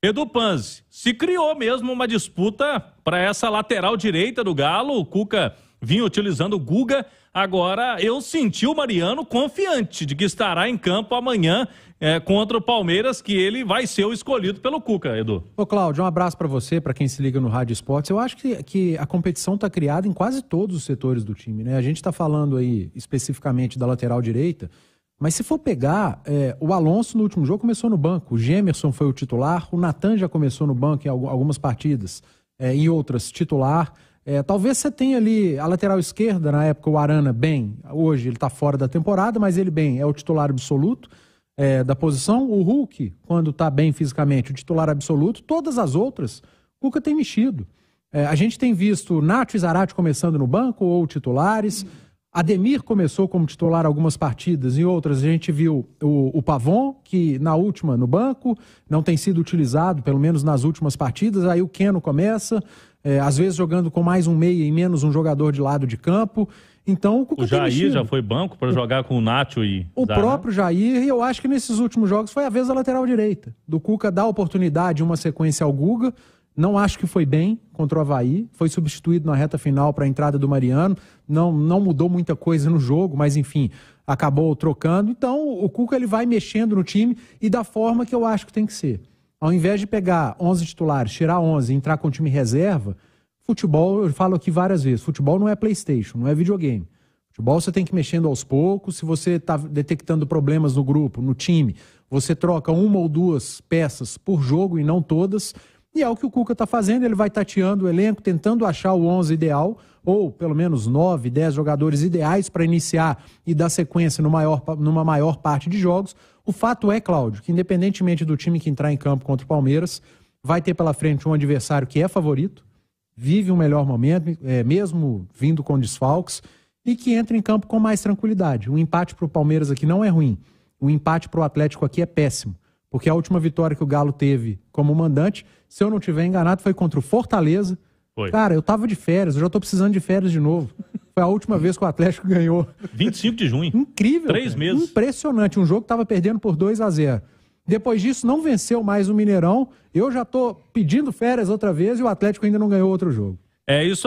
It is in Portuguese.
Edu Panzi, se criou mesmo uma disputa para essa lateral direita do Galo, o Cuca vinha utilizando o Guga, agora eu senti o Mariano confiante de que estará em campo amanhã é, contra o Palmeiras, que ele vai ser o escolhido pelo Cuca, Edu. Ô Cláudio, um abraço para você, para quem se liga no Rádio Esportes. Eu acho que, que a competição está criada em quase todos os setores do time, né? A gente está falando aí especificamente da lateral direita, mas se for pegar, é, o Alonso no último jogo começou no banco, o Gemerson foi o titular, o Natan já começou no banco em algumas partidas, é, em outras, titular. É, talvez você tenha ali a lateral esquerda, na época, o Arana bem. Hoje ele está fora da temporada, mas ele bem é o titular absoluto é, da posição. O Hulk, quando está bem fisicamente, o titular absoluto. Todas as outras, o Cuca tem mexido. É, a gente tem visto Nath e Zarate começando no banco ou titulares. Uhum. Ademir começou como titular algumas partidas, em outras a gente viu o, o, Pavon, que na última no banco, não tem sido utilizado, pelo menos nas últimas partidas, aí o Keno começa, é, às vezes jogando com mais um meia e menos um jogador de lado de campo. Então o Cuca O Jair já foi banco para jogar com o Nacho e. O Zara. Né? próprio Jair, e eu acho que nesses últimos jogos foi a vez da lateral direita. Do Cuca dar oportunidade, uma sequência ao Guga. Não acho que foi bem contra o Havaí. Foi substituído na reta final para a entrada do Mariano. Não, não mudou muita coisa no jogo, mas enfim, acabou trocando. Então, o Cuca ele vai mexendo no time e da forma que eu acho que tem que ser. Ao invés de pegar 11 titulares, tirar 11 e entrar com o time reserva, futebol, eu falo aqui várias vezes, futebol não é PlayStation, não é videogame. Futebol você tem que ir mexendo aos poucos. Se você está detectando problemas no grupo, no time, você troca uma ou duas peças por jogo e não todas. E é o que o Cuca está fazendo, ele vai tateando o elenco, tentando achar o 11 ideal, ou pelo menos 9, 10 jogadores ideais para iniciar e dar sequência no maior, numa maior parte de jogos. O fato é, Cláudio, que independentemente do time que entrar em campo contra o Palmeiras, vai ter pela frente um adversário que é favorito, vive um melhor momento, é, mesmo vindo com desfalques, e que entra em campo com mais tranquilidade. O empate para o Palmeiras aqui não é ruim, o empate para o Atlético aqui é péssimo. Porque a última vitória que o Galo teve como mandante, se eu não tiver enganado, foi contra o Fortaleza. Foi. Cara, eu tava de férias, eu já tô precisando de férias de novo. Foi a última vez que o Atlético ganhou. 25 de junho. Incrível. Três cara. meses. Impressionante. Um jogo que tava perdendo por 2 a 0 Depois disso, não venceu mais o Mineirão. Eu já tô pedindo férias outra vez e o Atlético ainda não ganhou outro jogo. É isso aí.